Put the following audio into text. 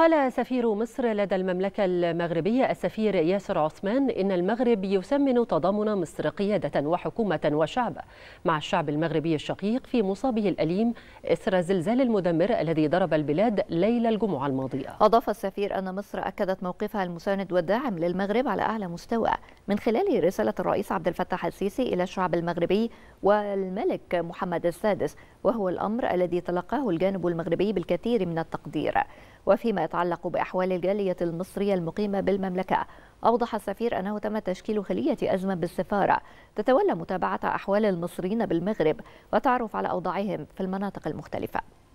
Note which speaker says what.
Speaker 1: قال سفير مصر لدى المملكة المغربية السفير ياسر عثمان إن المغرب يسمن تضامن مصر قيادة وحكومة وشعب مع الشعب المغربي الشقيق في مصابه الأليم إثر زلزال المدمر الذي ضرب البلاد ليلة الجمعة
Speaker 2: الماضية
Speaker 3: أضاف السفير أن مصر أكدت موقفها المساند والداعم للمغرب على أعلى مستوى من خلال رسالة الرئيس عبد الفتاح السيسي إلى الشعب المغربي والملك محمد السادس وهو الأمر الذي تلقاه الجانب المغربي بالكثير من التقدير وفيما يتعلق بأحوال الجالية المصرية المقيمة بالمملكة أوضح السفير أنه تم تشكيل خلية أزمة بالسفارة تتولى متابعة أحوال المصريين بالمغرب وتعرف على أوضاعهم في المناطق المختلفة